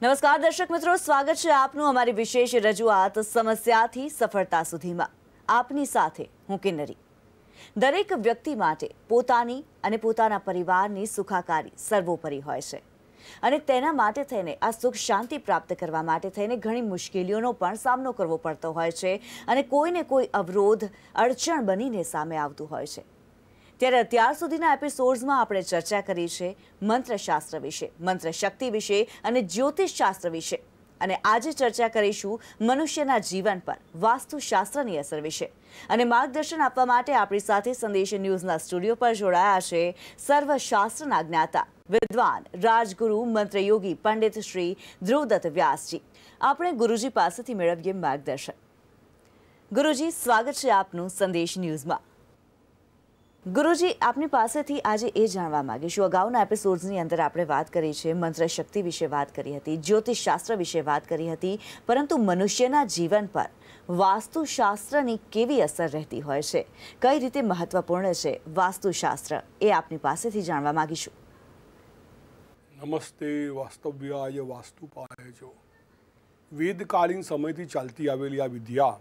નમસ્કાર દર્શક મિત્રો સ્વાગત છે આપનું અમારી વિશેષ રજૂઆત સમસ્યાથી સફળતા સુધીમાં આપની સાથે હું કિન્નરી દરેક વ્યક્તિ માટે પોતાની અને પોતાના પરિવારની સુખાકારી સર્વોપરી હોય છે અને તેના માટે થઈને આ સુખ શાંતિ પ્રાપ્ત કરવા માટે થઈને ઘણી મુશ્કેલીઓનો પણ સામનો કરવો પડતો હોય છે અને કોઈને કોઈ અવરોધ અડચણ બનીને સામે આવતું હોય છે ત્યારે અત્યાર સુધીના એપિસોડ્સમાં આપણે ચર્ચા કરી છે મંત્રશાસ્ત્ર વિશે મંત્રશક્તિ વિશે અને જ્યોતિષશાસ્ત્ર વિશે અને આજે ચર્ચા કરીશું મનુષ્યના જીવન પર વાસ્તુશાસ્ત્રની અસર વિશે અને માર્ગદર્શન આપવા માટે આપણી સાથે સંદેશ ન્યૂઝના સ્ટુડિયો પર જોડાયા છે સર્વશાસ્ત્રના જ્ઞાતા વિદ્વાન રાજગુરુ મંત્રયોગી પંડિત શ્રી ધ્રુવદત્ત વ્યાસજી આપણે ગુરુજી પાસેથી મેળવીએ માર્ગદર્શન ગુરુજી સ્વાગત છે આપનું સંદેશ ન્યૂઝમાં ગુરુજી આપની પાસેથી આજે એ જાણવા માગીશું અગાઉના એપિસોડ્સની અંદર આપણે વાત કરી છે મંત્ર શક્તિ વિશે વાત કરી હતી જ્યોતિષ શાસ્ત્ર વિશે વાત કરી હતી પરંતુ મનુષ્યના જીવન પર વાસ્તુશાસ્ત્રની કેવી અસર રહેતી હોય છે કઈ રીતે મહત્વપૂર્ણ છે વાસ્તુશાસ્ત્ર એ આપની પાસેથી જાણવા માગીશું નમસ્તે વાસ્તવ્ય વાસ્તુપાય છો વેદકાલીન સમયથી ચાલતી આવેલી આ વિદ્યા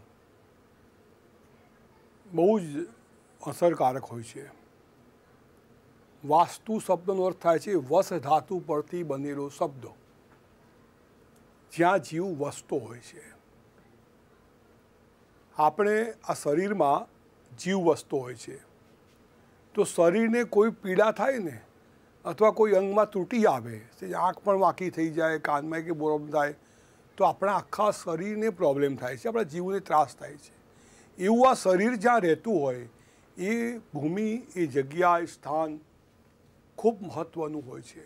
બહુ જ અસરકારક હોય છે વાસ્તુ શબ્દનો અર્થ થાય છે વસ ધાતુ પરથી બનેલો શબ્દ જ્યાં જીવ વસતો હોય છે આપણે આ શરીરમાં જીવ વસતો હોય છે તો શરીરને કોઈ પીડા થાય ને અથવા કોઈ અંગમાં ત્રુટી આવે આંખ પણ વાંકી થઈ જાય કાનમાં કે પ્રોબ્લેમ થાય તો આપણા આખા શરીરને પ્રોબ્લેમ થાય છે આપણા જીવને ત્રાસ થાય છે એવું આ શરીર જ્યાં રહેતું હોય એ ભૂમિ એ જગ્યા એ સ્થાન ખૂબ મહત્ત્વનું હોય છે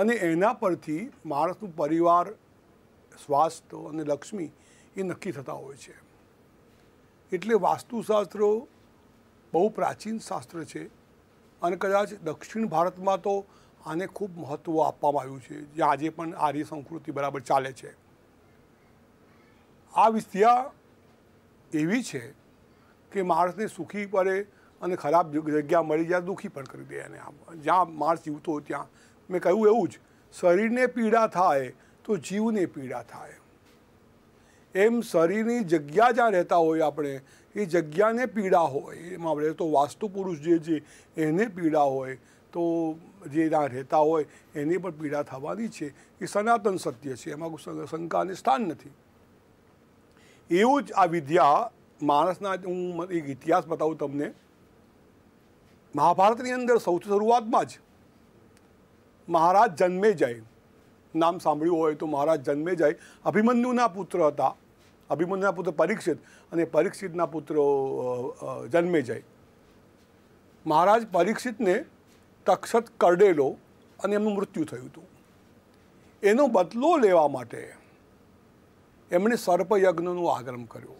અને એના પરથી માણસનું પરિવાર સ્વાસ્થ્ય અને લક્ષ્મી એ નક્કી થતા હોય છે એટલે વાસ્તુશાસ્ત્રો બહુ પ્રાચીન શાસ્ત્ર છે અને કદાચ દક્ષિણ ભારતમાં તો આને ખૂબ મહત્ત્વ આપવામાં આવ્યું છે જે આજે પણ આર્ય સંસ્કૃતિ બરાબર ચાલે છે આ વિદ્યા એવી છે કે માણસને સુખી પડે અને ખરાબ જગ્યા મળી જાય દુઃખી પણ કરી દે એને આમ જ્યાં માણસ જીવતો હોય ત્યાં મેં કહ્યું એવું જ શરીરને પીડા થાય તો જીવને પીડા થાય એમ શરીરની જગ્યા જ્યાં રહેતા હોય આપણે એ જગ્યાને પીડા હોય એમાં આપણે તો વાસ્તુ પુરુષ જે છે એને પીડા હોય તો જે ત્યાં રહેતા હોય એને પણ પીડા થવાની છે એ સનાતન સત્ય છે એમાં શંકાને સ્થાન નથી એવું જ આ વિદ્યા માણસના હું એક ઇતિહાસ બતાવું તમને મહાભારતની અંદર સૌથી શરૂઆતમાં જ મહારાજ જન્મે જાય નામ સાંભળ્યું હોય તો મહારાજ જન્મે જાય અભિમન્યુના પુત્ર હતા અભિમન્યુના પુત્ર પરીક્ષિત અને પરીક્ષિતના પુત્રો જન્મે જાય મહારાજ પરીક્ષિતને તક્ષત કરડેલો અને એમનું મૃત્યુ થયું હતું એનો બદલો લેવા માટે એમણે સર્પયજ્ઞનું આગ્રમ કર્યો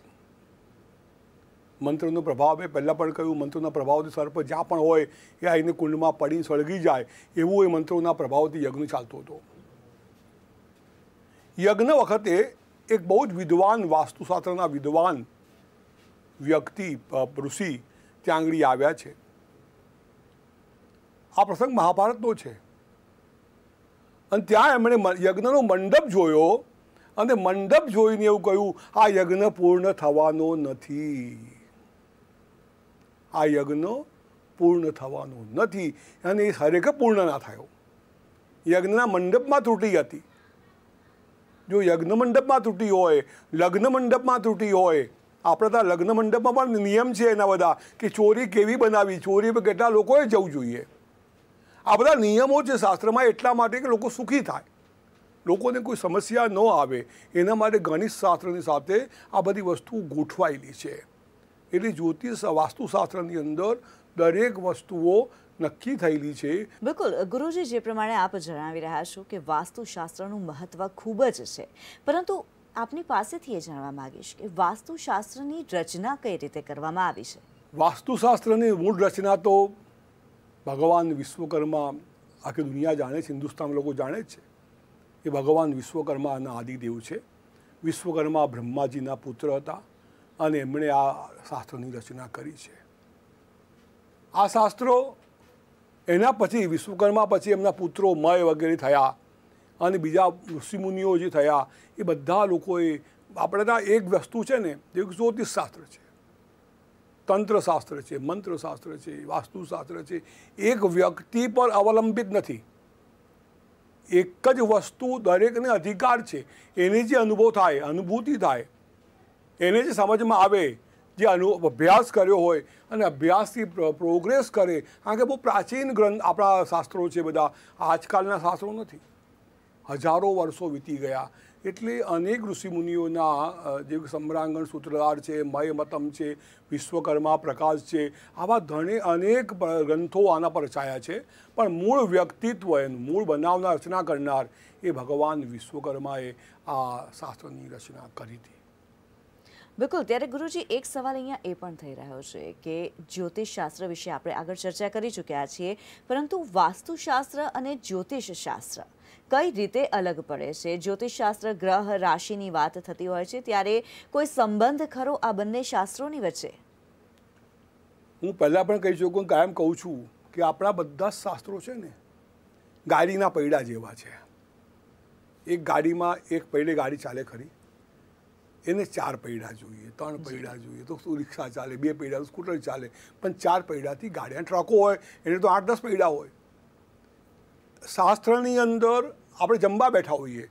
મંત્રનો પ્રભાવ મેં પહેલાં પણ કહ્યું મંત્રોના પ્રભાવથી સર્પ જ્યાં પણ હોય એ આવીને કુંડમાં પડીને સળગી જાય એવું એ મંત્રોના પ્રભાવથી યજ્ઞ ચાલતો હતો યજ્ઞ વખતે એક બહુ જ વિદ્વાન વાસ્તુશાસ્ત્રના વિદ્વાન વ્યક્તિ ઋષિ ત્યાં આંગળી આવ્યા છે આ પ્રસંગ મહાભારતનો છે અને ત્યાં એમણે યજ્ઞનો મંડપ જોયો અને મંડપ જોઈને એવું કહ્યું આ યજ્ઞ પૂર્ણ થવાનો નથી આ યજ્ઞ પૂર્ણ થવાનો નથી અને એ હરેક પૂર્ણ ના થયો યજ્ઞના મંડપમાં ત્રુટી હતી જો યજ્ઞ મંડપમાં ત્રુટી હોય લગ્ન મંડપમાં ત્રુટી હોય આપણે ત્યાં લગ્ન મંડપમાં પણ નિયમ છે એના બધા કે ચોરી કેવી બનાવી ચોરી પર કેટલા લોકોએ જવું જોઈએ આ બધા નિયમો છે શાસ્ત્રમાં એટલા માટે કે લોકો સુખી થાય લોકોને કોઈ સમસ્યા ન આવે એના માટે ગણિત શાસ્ત્રની સાથે આ બધી વસ્તુ ગોઠવાયેલી છે એટલે જ્યોતિષ વાસ્તુશાસ્ત્રની અંદર દરેક વસ્તુઓ નક્કી થયેલી છે બિલકુલ ગુરુજી જે પ્રમાણે આપ જણાવી રહ્યા છો કે વાસ્તુશાસ્ત્રનું મહત્વ ખૂબ જ છે પરંતુ આપની પાસેથી એ જાણવા માગીશ કે વાસ્તુશાસ્ત્રની રચના કઈ રીતે કરવામાં આવી છે વાસ્તુશાસ્ત્રની મૂળ રચના તો ભગવાન વિશ્વકર્મા આખી દુનિયા જાણે છે હિન્દુસ્તાન લોકો જાણે છે એ ભગવાન વિશ્વકર્મા વિશ્વકર્માના આદિદેવ છે વિશ્વકર્મા બ્રહ્માજીના પુત્ર હતા અને એમણે આ શાસ્ત્રોની રચના કરી છે આ શાસ્ત્રો એના પછી વિશ્વકર્મા પછી એમના પુત્રો મય વગેરે થયા અને બીજા ઋષિમુનિઓ જે થયા એ બધા લોકોએ આપણેના એક વસ્તુ છે ને જે જ્યોતિષશાસ્ત્ર છે તંત્રશાસ્ત્ર છે મંત્રશાસ્ત્ર છે વાસ્તુશાસ્ત્ર છે એક વ્યક્તિ પર અવલંબિત નથી એક જ વસ્તુ દરેકને અધિકાર છે એને જે અનુભવ થાય અનુભૂતિ થાય એને જે સમજમાં આવે જે અનુ અભ્યાસ કર્યો હોય અને અભ્યાસથી પ્રોગ્રેસ કરે કારણ કે બહુ પ્રાચીન ગ્રંથ આપણા શાસ્ત્રો છે બધા આજકાલના શાસ્ત્રો નથી હજારો વર્ષો વીતી ગયા એટલે અનેક ઋષિમુનિઓના જે સમ્રાંગણ સૂત્રધાર છે મયમતમ છે વિશ્વકર્મા પ્રકાશ છે આવા ઘણે અનેક ગ્રંથો આના પર રચાયા છે પણ મૂળ વ્યક્તિત્વ એનું મૂળ બનાવનાર રચના કરનાર એ ભગવાન વિશ્વકર્માએ આ શાસ્ત્રની રચના કરી હતી બિલકુલ ત્યારે ગુરુજી એક સવાલ અહીંયા એ પણ થઈ રહ્યો છે કે જ્યોતિષશાસ્ત્ર વિશે આપણે આગળ ચર્ચા કરી ચૂક્યા છીએ પરંતુ વાસ્તુશાસ્ત્ર અને જ્યોતિષશાસ્ત્ર કઈ રીતે અલગ પડે છે જ્યોતિષશાસ્ત્ર ગ્રહ રાશિની વાત થતી હોય છે ત્યારે કોઈ સંબંધ ખરો આ બંને શાસ્ત્રોની વચ્ચે હું પહેલાં પણ કહી શકું કાયમ કહું છું કે આપણા બધા શાસ્ત્રો છે ને ગાડીના પૈડા જેવા છે એક ગાડીમાં એક પૈડે ગાડી ચાલે ખરી એને ચાર પૈડા જોઈએ ત્રણ પૈડા જોઈએ તો રિક્ષા ચાલે બે પૈડા સ્કૂટર ચાલે પણ ચાર પૈડાથી ગાડી ટ્રકો હોય એને તો આઠ દસ પૈડા હોય શાસ્ત્રની અંદર આપણે જમવા બેઠા હોઈએ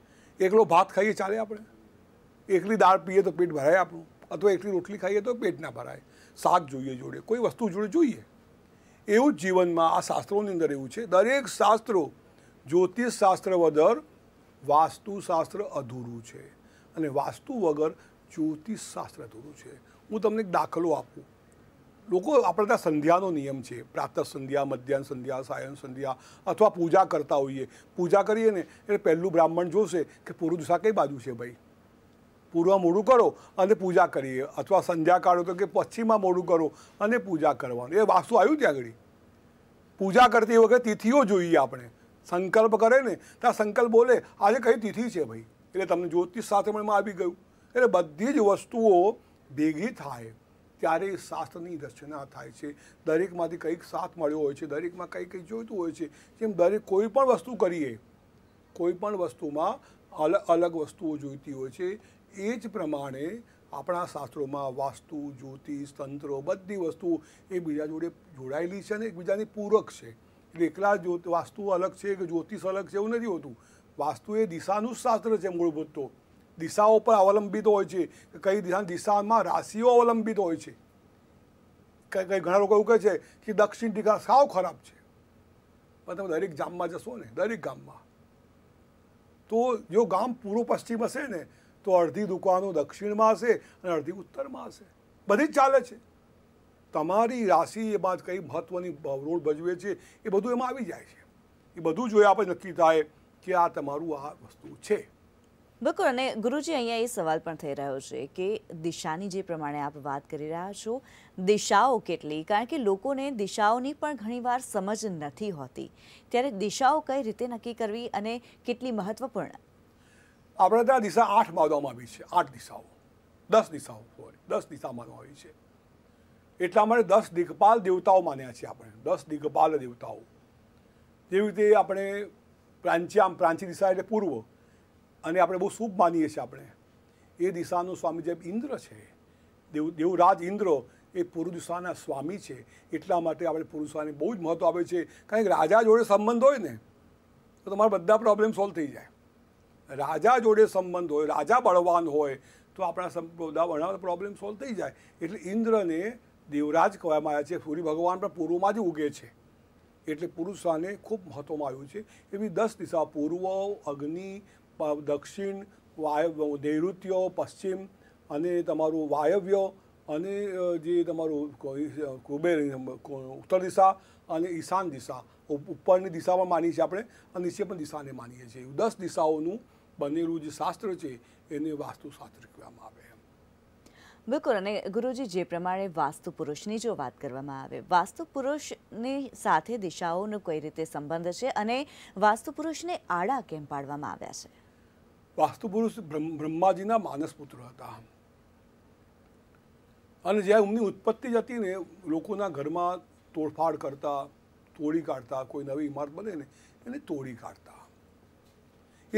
એકલો ભાત ખાઈએ ચાલે આપણે એકલી દાળ પીએ તો પેટ ભરાય આપણું અથવા એકલી રોટલી ખાઈએ તો પેટ ના ભરાય શાક જોઈએ જોડે કોઈ વસ્તુ જોડે જોઈએ એવું જ જીવનમાં આ શાસ્ત્રોની અંદર એવું છે દરેક શાસ્ત્રો જ્યોતિષ શાસ્ત્ર વગર વાસ્તુશાસ્ત્ર અધૂરું છે અને વાસ્તુ વગર જ્યોતિષશાસ્ત્ર અધૂરું છે હું તમને એક દાખલો આપું લોકો આપણે ત્યાં સંધ્યાનો નિયમ છે પ્રાતઃ સંધ્યા મધ્યાહન સંધ્યા સાયન સંધ્યા અથવા પૂજા કરતા હોઈએ પૂજા કરીએ ને એટલે પહેલું બ્રાહ્મણ જોશે કે પૂર્વ દિશા કઈ બાજુ છે ભાઈ પૂર્વ મોડું કરો અને પૂજા કરીએ અથવા સંધ્યા કાઢો તો કે પશ્ચિમમાં મોડું કરો અને પૂજા કરવાનું એ વાસ્તુ આવ્યું ત્યાં આગળ પૂજા કરતી વખતે તિથિઓ જોઈએ આપણે સંકલ્પ કરે ને ત્યાં સંકલ્પ બોલે આજે કઈ તિથિ છે ભાઈ એટલે તમને જ્યોતિષ શાસ્ત્રમાં આવી ગયું એટલે બધી જ વસ્તુઓ ભેગી થાય ત્યારે શાસ્ત્રની રચના થાય છે દરેકમાંથી કંઈક સાથ મળ્યો હોય છે દરેકમાં કંઈ કંઈ જોઈતું હોય છે જેમ દરેક કોઈ પણ વસ્તુ કરીએ કોઈ પણ વસ્તુમાં અલગ અલગ વસ્તુઓ જોઈતી હોય છે એ જ પ્રમાણે આપણા શાસ્ત્રોમાં વાસ્તુ જ્યોતિષ તંત્રો બધી વસ્તુઓ એ બીજા જોડે જોડાયેલી છે અને એકબીજાની પૂરક છે એટલે એકલા જ્યોત વાસ્તુ અલગ છે કે જ્યોતિષ અલગ છે એવું નથી હોતું વાસ્તુ એ દિશાનું શાસ્ત્ર છે મૂળભૂત તો દિશાઓ પર અવલંબિત હોય છે કઈ દિશા દિશામાં રાશિઓ અવલંબિત હોય છે કઈ કઈ ઘણા લોકો એવું કહે છે કે દક્ષિણ દિશા સાવ ખરાબ છે પણ તમે દરેક ગામમાં જશો ને દરેક ગામમાં તો જો ગામ પૂર્વ પશ્ચિમ હશે ને તો અડધી દુકાનો દક્ષિણમાં હશે અને અડધી ઉત્તરમાં હશે બધી જ ચાલે છે તમારી રાશિ એ બાદ કઈ મહત્ત્વની રોલ ભજવે છે એ બધું એમાં આવી જાય છે એ બધું જોઈએ આપણે નક્કી થાય કે આ તમારું આ વસ્તુ છે બિલકુલ અને ગુરુજી અહીંયા એ સવાલ પણ થઈ રહ્યો છે કે દિશાની જે પ્રમાણે આપ વાત કરી રહ્યા છો દિશાઓ કેટલી કારણ કે લોકોને દિશાઓની પણ ઘણીવાર સમજ નથી હોતી ત્યારે દિશાઓ કઈ રીતે નક્કી કરવી અને કેટલી મહત્વપૂર્ણ આપણે ત્યાં દિશા આઠ માનવામાં આવી છે આઠ દિશાઓ દસ દિશાઓ સોરી દસ દિશા માનવામાં આવી છે એટલા માટે દસ દિગ્પાલ દેવતાઓ માન્યા છે આપણે દસ દિગ્પાલ દેવતાઓ જેવી રીતે આપણે પ્રાંચી આમ પ્રાંચી દિશા એટલે પૂર્વ અને આપણે બહુ શુભ માનીએ છીએ આપણે એ દિશાનો સ્વામી જેમ ઇન્દ્ર છે દેવ દેવરાજ ઇન્દ્ર એ પૂર્વ દિશાના સ્વામી છે એટલા માટે આપણે પૂર્વ બહુ જ મહત્ત્વ આપે છે કારણ કે રાજા જોડે સંબંધ હોય ને તો તમારા બધા પ્રોબ્લેમ સોલ્વ થઈ જાય રાજા જોડે સંબંધ હોય રાજા બળવાન હોય તો આપણા બધા પ્રોબ્લેમ સોલ્વ થઈ જાય એટલે ઇન્દ્રને દેવરાજ કહેવામાં આવ્યા છે સૂર્ય ભગવાન પણ પૂર્વમાં જ ઉગે છે એટલે પુરુષાને ખૂબ મહત્ત્વમાં આવ્યું છે એવી દસ દિશા પૂર્વ અગ્નિ દક્ષિણ વાય નૈઋત્ય પશ્ચિમ અને તમારું વાયવ્ય અને જે તમારું કુબેર ઉત્તર દિશા અને ઈશાન દિશા ઉપરની દિશા પણ માનીએ છીએ આપણે અને નીચે પણ દિશાને માનીએ છીએ દસ દિશાઓનું બનેલું જે શાસ્ત્ર છે એને વાસ્તુશાસ્ત્ર કહેવામાં આવે એમ બિલકુલ અને ગુરુજી જે પ્રમાણે વાસ્તુ પુરુષની જો વાત કરવામાં આવે વાસ્તુ પુરુષની સાથે દિશાઓનો કઈ રીતે સંબંધ છે અને વાસ્તુ પુરુષને આડા કેમ પાડવામાં આવ્યા છે વાસ્તુ પુરુષ બ્રહ્માજીના માનસ પુત્ર હતા અને જ્યાં એમની ઉત્પત્તિ જ હતી ને લોકોના ઘરમાં તોડફાડ કરતા તોડી કાઢતા કોઈ નવી ઇમારત બને ને એને તોડી કાઢતા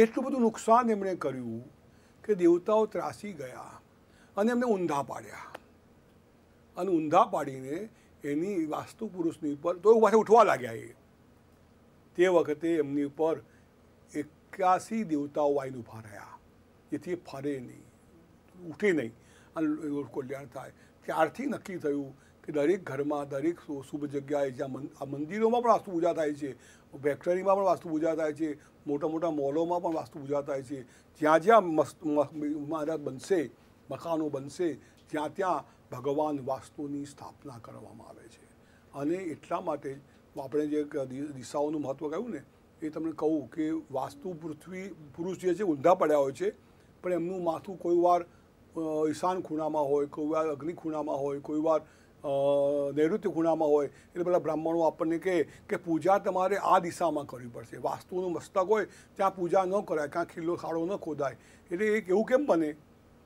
એટલું બધું નુકસાન એમણે કર્યું કે દેવતાઓ ત્રાસી ગયા અને એમને ઊંધા પાડ્યા અને ઊંધા પાડીને એની વાસ્તુ પુરુષની ઉપર તો પાછા ઉઠવા લાગ્યા એ તે વખતે એમની ઉપર એક્યાસી દેવતાઓ આવીને ઊભા રહ્યા જેથી ફરે નહીં ઉઠે નહીં અને કલ્યાણ થાય ત્યારથી નક્કી થયું કે દરેક ઘરમાં દરેક શુભ જગ્યાએ જ્યાં મંદિરોમાં પણ વાસ્તુ પૂજા થાય છે ફેક્ટરીમાં પણ વાસ્તુ પૂજા થાય છે મોટા મોટા મોલોમાં પણ વાસ્તુ પૂજા થાય છે જ્યાં જ્યાં મસ્ત મહારાજ બનશે મકાનો બનશે ત્યાં ત્યાં ભગવાન વાસ્તુની સ્થાપના કરવામાં આવે છે અને એટલા માટે આપણે જે દિશાઓનું મહત્ત્વ કહ્યું ને એ તમને કહું કે વાસ્તુ પૃથ્વી પુરુષ જે છે ઊંધા પડ્યા હોય છે પણ એમનું માથું કોઈ વાર ઈશાન ખૂણામાં હોય કોઈ વાર અગ્નિ ખૂણામાં હોય કોઈ વાર નૈઋત્ય ખૂણામાં હોય એટલે બધા બ્રાહ્મણો આપણને કહે કે પૂજા તમારે આ દિશામાં કરવી પડશે વાસ્તુનું મસ્તક હોય ત્યાં પૂજા ન કરાય ક્યાં ખીલ્લો ખાડો ન ખોદાય એટલે એક એવું કેમ બને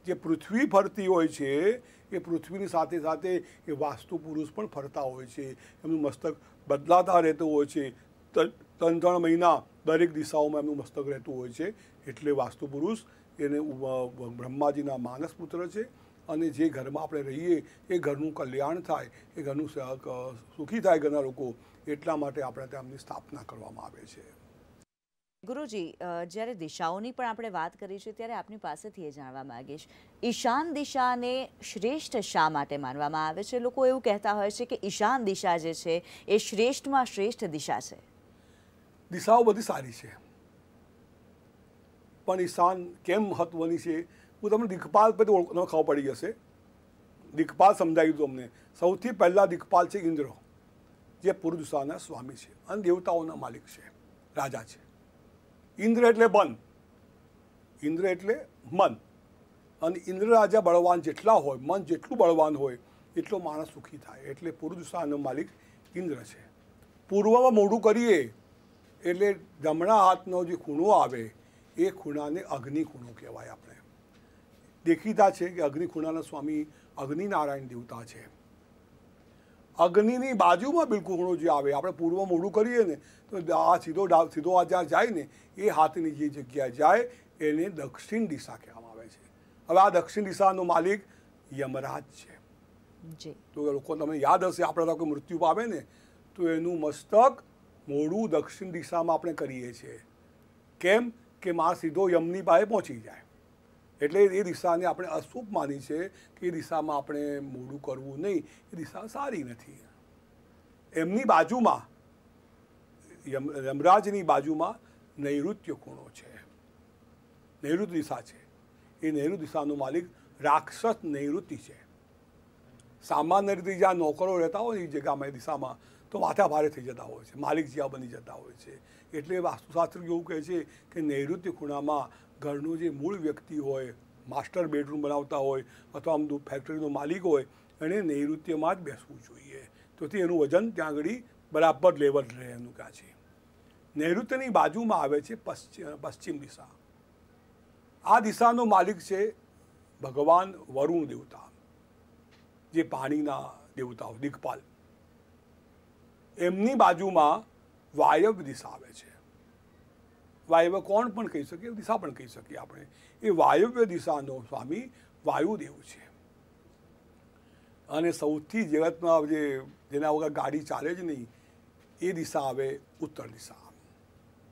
જે પૃથ્વી ફરતી હોય છે એ પૃથ્વીની સાથે સાથે એ વાસ્તુ પુરુષ પણ ફરતા હોય છે એમનું મસ્તક બદલાતા રહેતું હોય છે ત્રણ ત્રણ મહિના દરેક દિશાઓમાં એમનું મસ્તક રહેતું હોય છે એટલે વાસ્તુ પુરુષ એને બ્રહ્માજીના માનસ પુત્ર છે અને જે ઘરમાં આપણે રહીએ એ ઘરનું કલ્યાણ થાય એ ઘરનું સુખી થાય ઘરના લોકો એટલા માટે આપણે ત્યાં એમની સ્થાપના કરવામાં આવે છે ગુરુજી જ્યારે દિશાઓની પણ આપણે વાત કરી ત્યારે આપની પાસેથી એ જાણવા માગીશ ઈશાન દિશાને શ્રેષ્ઠ શા માટે માનવામાં આવે છે લોકો એવું કહેતા હોય છે કે ઈશાન દિશા જે છે એ શ્રેષ્ઠમાં શ્રેષ્ઠ દિશા છે દિશાઓ બધી સારી છે પણ ઈશાન કેમ મહત્વની છે હું તમને દિગપાલ પર ખબર પડી જશે દિગપાલ સમજાવ્યું દીધું અમને સૌથી પહેલાં દિગપાલ છે ઇન્દ્ર જે પુરુષાના સ્વામી છે અને દેવતાઓના માલિક છે રાજા છે ઇન્દ્ર એટલે બન ઇન્દ્ર એટલે મન અને ઇન્દ્રરાજા બળવાન જેટલા હોય મન જેટલું બળવાન હોય એટલો માણસ સુખી થાય એટલે પુરુષાનો માલિક ઇન્દ્ર છે પૂર્વમાં મોઢું કરીએ એટલે જમણા હાથનો જે ખૂણો આવે એ ખૂણાને અગ્નિ ખૂણો કહેવાય આપણે દેખીતા છે કે અગ્નિ ખૂણાના સ્વામી અગ્નિનારાયણ દેવતા છે અગ્નિની બાજુમાં બિલકુલ ખૂણો જે આવે આપણે પૂર્વ મોડું કરીએ ને તો આ સીધો સીધો આ જ્યાં જાય ને એ હાથની જે જગ્યા જાય એને દક્ષિણ દિશા કહેવામાં આવે છે હવે આ દક્ષિણ દિશાનો માલિક યમરાજ છે તો લોકો તમને યાદ હશે આપણે લોકો મૃત્યુ પામે ને તો એનું મસ્તક મોડું દક્ષિણ દિશામાં આપણે કરીએ છીએ કેમ કે માં સીધો યમની પાસે પહોંચી જાય એટલે એ દિશાને આપણે અશુભ માની છે કે એ દિશામાં આપણે મોડું કરવું નહીં એ દિશા સારી નથી એમની બાજુમાં યમરાજની બાજુમાં નૈઋત્ય ખૂણો છે નૈઋત્ય દિશા છે એ નૈઋત્ય દિશાનો માલિક રાક્ષસ નૈઋત્ય છે સામાન્ય રીતે જ્યાં નોકરો રહેતા હોય એ જગ્યામાં એ દિશામાં તો માથા ભારે થઈ જતા હોય છે માલિક જીયા બની જતા હોય છે એટલે વાસ્તુશાસ્ત્ર એવું કહે છે કે નૈઋત્ય ખૂણામાં ઘરનું જે મૂળ વ્યક્તિ હોય માસ્ટર બેડરૂમ બનાવતા હોય અથવા આમ ફેક્ટરીનો માલિક હોય એણે નૈઋત્યમાં જ બેસવું જોઈએ તેથી એનું વજન ત્યાં આગળ બરાબર લેવલ રહે એનું ક્યાં છે નૈઋત્યની બાજુમાં આવે છે પશ્ચિમ દિશા આ દિશાનો માલિક છે ભગવાન વરુણ દેવતા જે પાણીના દેવતાઓ દિગપાલ એમની બાજુમાં વાયવ દિશા આવે છે વાયવ્ય કોણ પણ કહી શકીએ દિશા પણ કહી શકીએ આપણે એ વાયવ્ય દિશાનો સ્વામી વાયુદેવ છે અને સૌથી જગતમાં જે જેના વગર ગાડી ચાલે જ નહીં એ દિશા આવે ઉત્તર દિશા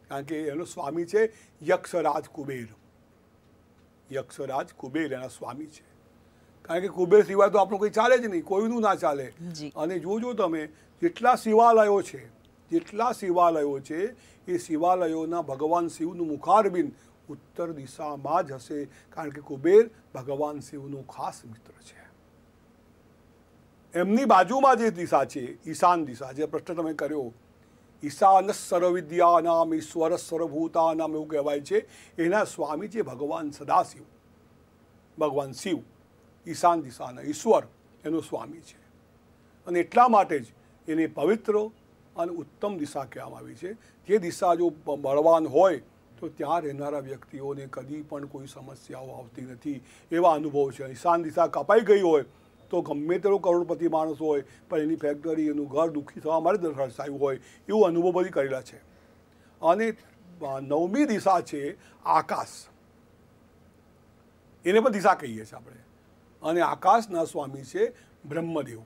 કારણ કે એનો સ્વામી છે યક્ષરાજ કુબેર યક્ષરાજ કુબેર એના સ્વામી છે કારણ કે કુબેર સિવાય તો આપણું કંઈ ચાલે જ નહીં કોઈનું ના ચાલે અને જોજો તમે જેટલા શિવાલયો છે જેટલા શિવાલયો છે એ શિવાલયોના ભગવાન શિવનું મુખારબિન ઉત્તર દિશામાં જ હશે કારણ કે કુબેર ભગવાન શિવનો ખાસ મિત્ર છે એમની બાજુમાં જે દિશા છે ઈશાન દિશા જે પ્રશ્ન તમે કર્યો ઈશાન સર્વવિદ્યાનામ ઈશ્વર સર્વભૂતાનામ એવું કહેવાય છે એના સ્વામી છે ભગવાન સદાશિવ ભગવાન શિવ ઈશાન દિશાના ઈશ્વર એનો સ્વામી છે અને એટલા માટે જ એને પવિત્ર અને ઉત્તમ દિશા કહેવામાં આવી છે જે દિશા જો બળવાન હોય તો ત્યાં રહેનારા વ્યક્તિઓને કદી પણ કોઈ સમસ્યાઓ આવતી નથી એવા અનુભવ છે ઈશાન દિશા કપાઈ ગઈ હોય તો ગમે તેવો કરોડપતિ માણસ હોય પણ એની ફેક્ટરી એનું ઘર દુઃખી થવા માટે દર્શાવ્યું હોય એવું અનુભવ બધી કરેલા છે અને નવમી દિશા છે આકાશ એને પણ દિશા કહીએ છીએ આપણે અને આકાશના સ્વામી છે બ્રહ્મદેવ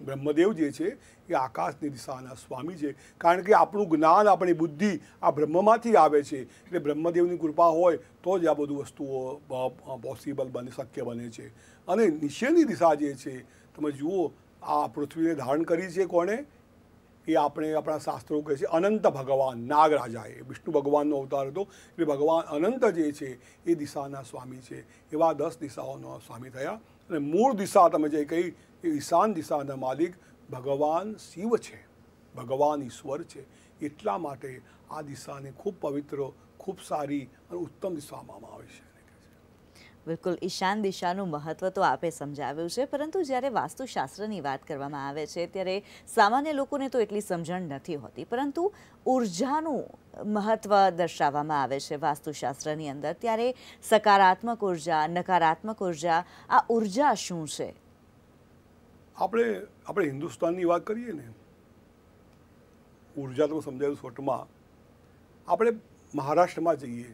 બ્રહ્મદેવ જે છે એ આકાશની દિશાના સ્વામી છે કારણ કે આપણું જ્ઞાન આપણી બુદ્ધિ આ બ્રહ્મમાંથી આવે છે એટલે બ્રહ્મદેવની કૃપા હોય તો જ આ બધું વસ્તુઓ પોસિબલ બને શક્ય બને છે અને નિશ્ચયની દિશા જે છે તમે જુઓ આ પૃથ્વીને ધારણ કરી છે કોણે એ આપણે આપણા શાસ્ત્રો કહે છે અનંત ભગવાન એ વિષ્ણુ ભગવાનનો અવતાર હતો એટલે ભગવાન અનંત જે છે એ દિશાના સ્વામી છે એવા દસ દિશાઓનો સ્વામી થયા અને મૂળ દિશા તમે જે કહી એ ઈશાન દિશાના માલિક ભગવાન શિવ છે ભગવાન ઈશ્વર છે એટલા માટે આ દિશાને ખૂબ પવિત્ર ખૂબ સારી અને ઉત્તમ દિશામાં આવે છે બિલકુલ ઈશાન દિશાનું મહત્વ તો આપે સમજાવ્યું છે પરંતુ જ્યારે વાસ્તુશાસ્ત્રની વાત કરવામાં આવે છે ત્યારે સામાન્ય લોકોને તો એટલી સમજણ નથી હોતી પરંતુ ઉર્જાનું મહત્વ દર્શાવવામાં આવે છે વાસ્તુશાસ્ત્રની અંદર ત્યારે સકારાત્મક ઉર્જા નકારાત્મક ઉર્જા આ ઉર્જા શું છે આપણે આપણે હિન્દુસ્તાનની વાત કરીએ ને ઉર્જા તો સમજાયું શોર્ટમાં આપણે મહારાષ્ટ્રમાં જઈએ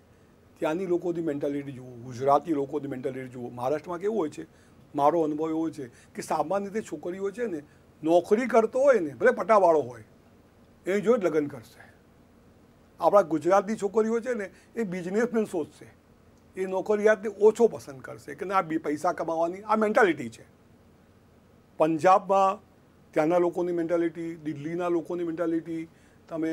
ત્યાંની લોકોની મેન્ટાલિટી જુઓ ગુજરાતી લોકોની મેન્ટાલિટી જુઓ મહારાષ્ટ્રમાં કેવું હોય છે મારો અનુભવ એવો છે કે સામાન્ય રીતે છોકરીઓ છે ને નોકરી કરતો હોય ને ભલે પટાવાળો હોય એ જો જ લગ્ન કરશે આપણા ગુજરાતની છોકરીઓ છે ને એ બિઝનેસમેન શોધશે એ નોકરિયાતને ઓછો પસંદ કરશે કે ના બી પૈસા કમાવાની આ મેન્ટાલિટી છે પંજાબમાં ત્યાંના લોકોની મેન્ટાલિટી દિલ્હીના લોકોની મેન્ટાલિટી તમે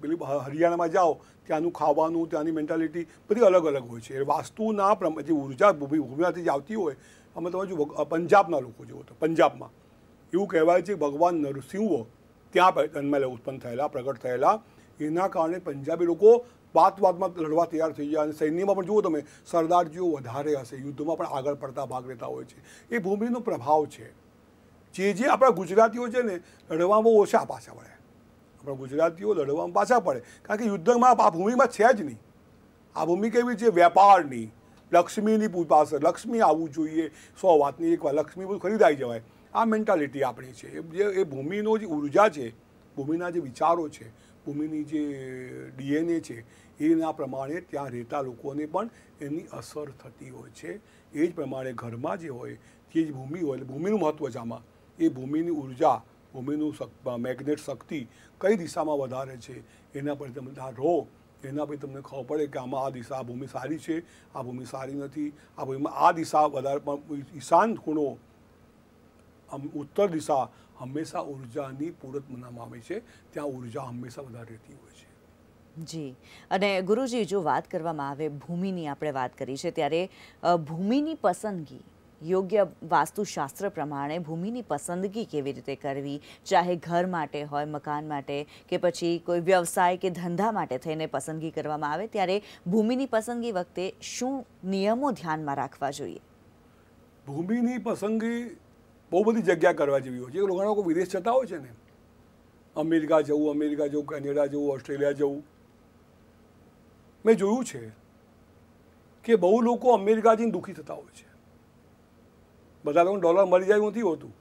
પેલી હરિયાણામાં જાઓ ત્યાંનું ખાવાનું ત્યાંની મેન્ટાલિટી બધી અલગ અલગ હોય છે એ વાસ્તુના જે ઉર્જા ભૂમિમાંથી જે આવતી હોય અમે તમે જો પંજાબના લોકો જુઓ તો પંજાબમાં એવું કહેવાય છે ભગવાન નરસિંહ ત્યાં જન્મેલા ઉત્પન્ન થયેલા પ્રગટ થયેલા એના કારણે પંજાબી લોકો વાત વાતમાં લડવા તૈયાર થઈ ગયા અને સૈન્યમાં પણ જુઓ તમે સરદારજીઓ વધારે હશે યુદ્ધમાં પણ આગળ પડતા ભાગ લેતા હોય છે એ ભૂમિનો પ્રભાવ છે જે જે આપણા ગુજરાતીઓ છે ને લડવામાં બહુ ઓછા પાછા પડે આપણા ગુજરાતીઓ લડવામાં પાછા પડે કારણ કે યુદ્ધમાં આ ભૂમિમાં છે જ નહીં આ ભૂમિ કેવી છે વેપારની લક્ષ્મીની પાસે લક્ષ્મી આવવું જોઈએ સો વાતની એક વાત લક્ષ્મી બધું ખરીદાઈ જવાય આ મેન્ટાલિટી આપણી છે એ જે એ ભૂમિનો જે ઉર્જા છે ભૂમિના જે વિચારો છે ભૂમિની જે ડીએનએ છે એના પ્રમાણે ત્યાં રહેતા લોકોને પણ એની અસર થતી હોય છે એ જ પ્રમાણે ઘરમાં જે હોય તે જ ભૂમિ હોય એટલે ભૂમિનું મહત્ત્વ છે આમાં એ ભૂમિની ઉર્જા ભૂમિનું મેગ્નેટ શક્તિ કઈ દિશામાં વધારે છે એના પર તમે રહો એના પછી તમને ખબર પડે કે આમાં આ દિશા આ ભૂમિ સારી છે આ ભૂમિ સારી નથી આ ભૂમિમાં આ દિશા વધારે ઈશાન ખૂણો ઉત્તર દિશા હંમેશા ઉર્જાની પૂરત મનામાં આવે છે ત્યાં ઉર્જા હંમેશા વધારે રહેતી હોય છે જી અને ગુરુજી જો વાત કરવામાં આવે ભૂમિની આપણે વાત કરી છે ત્યારે ભૂમિની પસંદગી યોગ્ય વાસ્તુશાસ્ત્ર પ્રમાણે ભૂમિની પસંદગી કેવી રીતે કરવી ચાહે ઘર માટે હોય મકાન માટે કે પછી કોઈ વ્યવસાય કે ધંધા માટે થઈને પસંદગી કરવામાં આવે ત્યારે ભૂમિની પસંદગી વખતે શું નિયમો ધ્યાનમાં રાખવા જોઈએ ભૂમિની પસંદગી બહુ બધી જગ્યા કરવા જેવી હોય છે લોકો વિદેશ જતા હોય છે ને અમેરિકા જવું અમેરિકા જવું કેનેડા જવું ઓસ્ટ્રેલિયા જવું મેં જોયું છે કે બહુ લોકો અમેરિકાથી દુઃખી થતા હોય છે બધા લોકોને ડોલર મળી જાય એવું નથી હોતું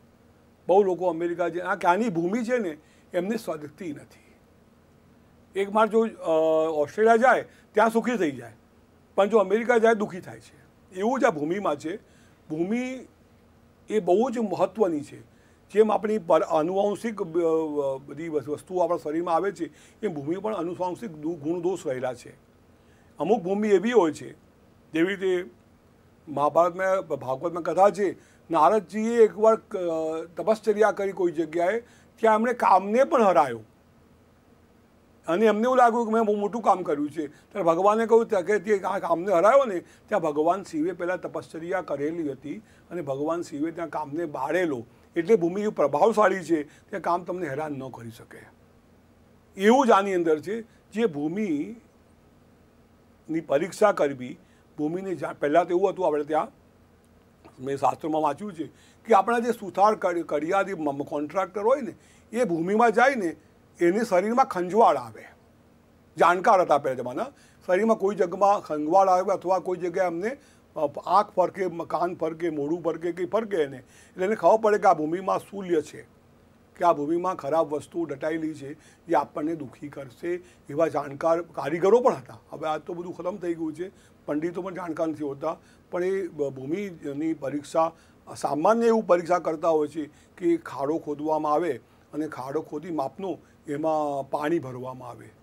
બહુ લોકો અમેરિકા જે આ ક્યાંની ભૂમિ છે ને એમને સ્વાગતી નથી એક માર જો ઓસ્ટ્રેલિયા જાય ત્યાં સુખી થઈ જાય પણ જો અમેરિકા જાય દુઃખી થાય છે એવું જ આ ભૂમિમાં છે ભૂમિ એ બહુ જ મહત્ત્વની છે જેમ આપણી પર આનુવાંશિક બધી વસ્તુઓ આપણા શરીરમાં આવે છે એ ભૂમિ પણ આનુવાંશિક ગુણદોષ રહેલા છે અમુક ભૂમિ એવી હોય છે જેવી રીતે મહાભારતમાં ભાગવતમાં કથા છે નારદજીએ એકવાર તપશ્ચર્યા કરી કોઈ જગ્યાએ ત્યાં એમણે કામને પણ હરાયો અને એમને એવું લાગ્યું કે મેં બહુ મોટું કામ કર્યું છે ત્યારે ભગવાને કહ્યું કે તે કામને હરાયો ને ત્યાં ભગવાન શિવે પહેલાં તપશ્ચર્યા કરેલી હતી અને ભગવાન શિવે ત્યાં કામને બાળેલો એટલે ભૂમિ પ્રભાવશાળી છે કે કામ તમને હેરાન ન કરી શકે એવું જ આની અંદર છે જે ભૂમિની પરીક્ષા કરવી ભૂમિને પહેલાં તો એવું હતું આપણે ત્યાં મેં શાસ્ત્રોમાં વાંચ્યું છે કે આપણા જે સુથાર કડિયાદી કોન્ટ્રાક્ટર હોય ને એ ભૂમિમાં જાય ને એને શરીરમાં ખંજવાળ આવે જાણકાર હતા પહેલા જમાના શરીરમાં કોઈ જગમાં ખંજવાળ આવે અથવા કોઈ જગ્યાએ અમને આંખ ફરકે કાન ફરકે મોઢું ફરકે કંઈ ફરકે એને એટલે એને ખબર પડે કે આ ભૂમિમાં શૂલ્ય છે કે આ ભૂમિમાં ખરાબ વસ્તુ દટાયેલી છે એ આપણને દુઃખી કરશે એવા જાણકાર કારીગરો પણ હતા હવે આ તો બધું ખતમ થઈ ગયું છે પંડિતો પણ જાણકાર નથી હોતા પણ એ ભૂમિની પરીક્ષા સામાન્ય એવું પરીક્ષા કરતા હોય છે કે ખાડો ખોદવામાં આવે અને ખાડો ખોદી માપનો એમાં પાણી ભરવામાં આવે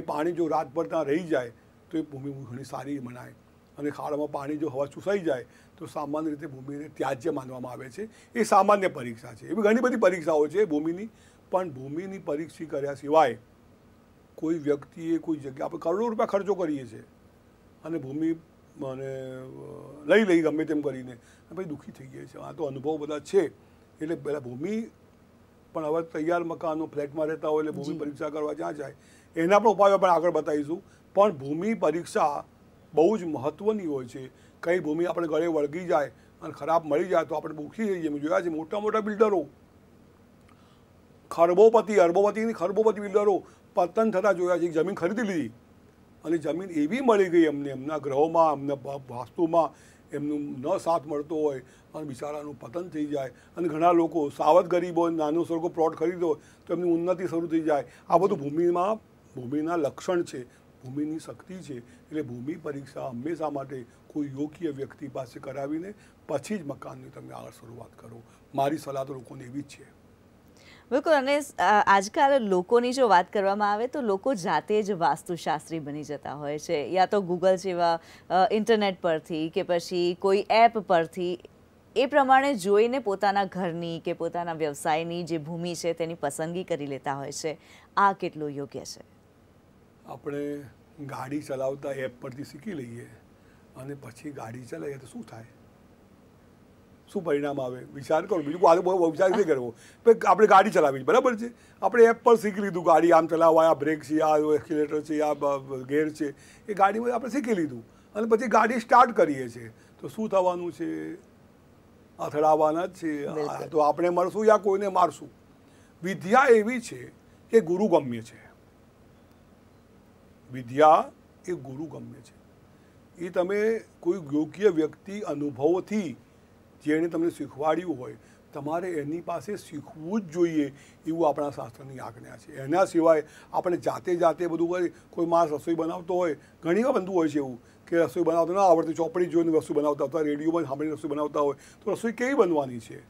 એ પાણી જો રાતભર ત્યાં રહી જાય તો એ ભૂમિ ઘણી સારી મનાય અને ખાડામાં પાણી જો હવા ચૂસાઈ જાય તો સામાન્ય રીતે ભૂમિને ત્યાજ્ય માનવામાં આવે છે એ સામાન્ય પરીક્ષા છે એવી ઘણી બધી પરીક્ષાઓ છે ભૂમિની પણ ભૂમિની પરીક્ષી કર્યા સિવાય કોઈ વ્યક્તિએ કોઈ જગ્યા આપણે કરોડો રૂપિયા ખર્ચો કરીએ છીએ અને ભૂમિ અને લઈ લઈ ગમે તેમ કરીને પછી દુઃખી થઈ ગયા છે આ તો અનુભવ બધા છે એટલે પહેલાં ભૂમિ પણ હવે તૈયાર મકાનો ફ્લેટમાં રહેતા હોય એટલે ભૂમિ પરીક્ષા કરવા જ્યાં જાય એના પણ ઉપાયો પણ આગળ બતાવીશું પણ ભૂમિ પરીક્ષા બહુ જ મહત્ત્વની હોય છે કઈ ભૂમિ આપણે ગળે વળગી જાય અને ખરાબ મળી જાય તો આપણે દુઃખી જઈએ મેં જોયા છે મોટા મોટા બિલ્ડરો ખરબોપતિ અરબોપતિ ખરબોપતિ બિલ્ડરો પતન થતાં જોયા છે જમીન ખરીદી લીધી અને જમીન એવી મળી ગઈ એમને એમના ગ્રહોમાં એમના વાસ્તુમાં એમનું ન સાથ મળતો હોય અને બિચારાનું પતન થઈ જાય અને ઘણા લોકો સાવધ ગરીબ હોય નાનો સરખો પ્લોટ ખરીદો તો એમની ઉન્નતિ શરૂ થઈ જાય આ બધું ભૂમિમાં ભૂમિના લક્ષણ છે ભૂમિની શક્તિ છે એટલે ભૂમિ પરીક્ષા હંમેશા માટે કોઈ યોગ્ય વ્યક્તિ પાસે કરાવીને પછી જ મકાનની તમે આગળ શરૂઆત કરો મારી સલાહ તો લોકોને એવી જ છે બિલકુલ અને આજકાલ લોકોની જો વાત કરવામાં આવે તો લોકો જાતે જ વાસ્તુશાસ્ત્રી બની જતા હોય છે યા તો ગૂગલ જેવા ઇન્ટરનેટ પરથી કે પછી કોઈ એપ પરથી એ પ્રમાણે જોઈને પોતાના ઘરની કે પોતાના વ્યવસાયની જે ભૂમિ છે તેની પસંદગી કરી લેતા હોય છે આ કેટલું યોગ્ય છે આપણે ગાડી ચલાવતા એપ પરથી શીખી લઈએ અને પછી ગાડી ચલાવીએ તો શું થાય શું પરિણામ આવે વિચાર કરો બીજું કોઈ બહુ વિચાર નહીં કરવો આપણે ગાડી ચલાવી બરાબર છે આપણે એપ પર શીખી લીધું ગાડી આમ ચલાવવા આ બ્રેક છે આ એક્સિલેટર છે આ ગેર છે એ ગાડીમાં આપણે શીખી લીધું અને પછી ગાડી સ્ટાર્ટ કરીએ છીએ તો શું થવાનું છે અથડાવાના જ છે તો આપણે મળશું યા કોઈને મારશું વિદ્યા એવી છે કે ગુરુ ગમ્ય છે વિદ્યા એ ગુરુ ગમે છે એ તમે કોઈ યોગ્ય વ્યક્તિ અનુભવથી જેણે તમને શીખવાડ્યું હોય તમારે એની પાસે શીખવું જ જોઈએ એવું આપણા શાસ્ત્રની આજ્ઞા છે એના સિવાય આપણે જાતે જાતે બધું કરી કોઈ માણસ રસોઈ બનાવતો હોય ઘણી વાર બનતું હોય છે એવું કે રસોઈ બનાવતો ન આવડતી ચોપડી જોઈને રસોઈ બનાવતા હતા રેડિયોમાં સાંભળીને રસોઈ બનાવતા હોય તો રસોઈ કેવી બનવાની છે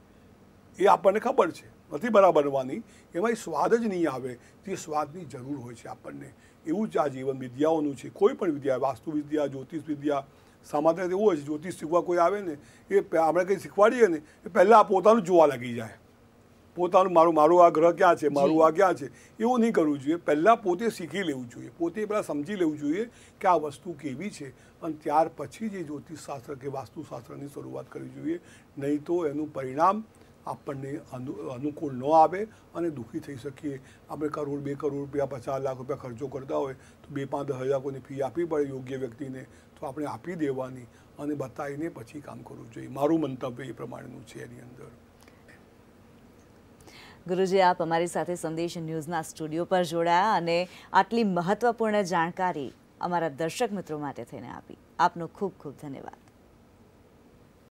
એ આપણને ખબર છે નથી બરાબર બનવાની એમાં સ્વાદ જ નહીં આવે તે સ્વાદની જરૂર હોય છે આપણને એવું જ આ જીવન વિદ્યાઓનું છે કોઈ પણ વિદ્યા વાસ્તુ વિદ્યા જ્યોતિષ વિદ્યા સામાન્ય એવું હોય છે જ્યોતિષ શીખવા કોઈ આવે ને એ આપણે કંઈ શીખવાડીએ ને એ પહેલાં પોતાનું જોવા લાગી જાય પોતાનું મારું મારું આ ગ્રહ ક્યાં છે મારું આ ક્યાં છે એવું નહીં કરવું જોઈએ પહેલાં પોતે શીખી લેવું જોઈએ પોતે પહેલાં સમજી લેવું જોઈએ કે આ વસ્તુ કેવી છે અને ત્યાર પછી જે જ્યોતિષશાસ્ત્ર કે વાસ્તુશાસ્ત્રની શરૂઆત કરવી જોઈએ નહીં તો એનું પરિણામ આપણને અનુ અનુકૂળ ન આવે અને દુઃખી થઈ શકીએ આપણે કરોડ બે કરોડ રૂપિયા પચાસ લાખ રૂપિયા ખર્ચો કરતા હોય તો બે પાંચ દસ હજાર કોઈની ફી આપવી પડે યોગ્ય વ્યક્તિને તો આપણે આપી દેવાની અને બતાવીને પછી કામ કરવું જોઈએ મારું મંતવ્ય એ પ્રમાણેનું છે એની અંદર ગુરુજી આપ અમારી સાથે સંદેશ ન્યૂઝના સ્ટુડિયો પર જોડાયા અને આટલી મહત્વપૂર્ણ જાણકારી અમારા દર્શક મિત્રો માટે થઈને આપી આપનો ખૂબ ખૂબ ધન્યવાદ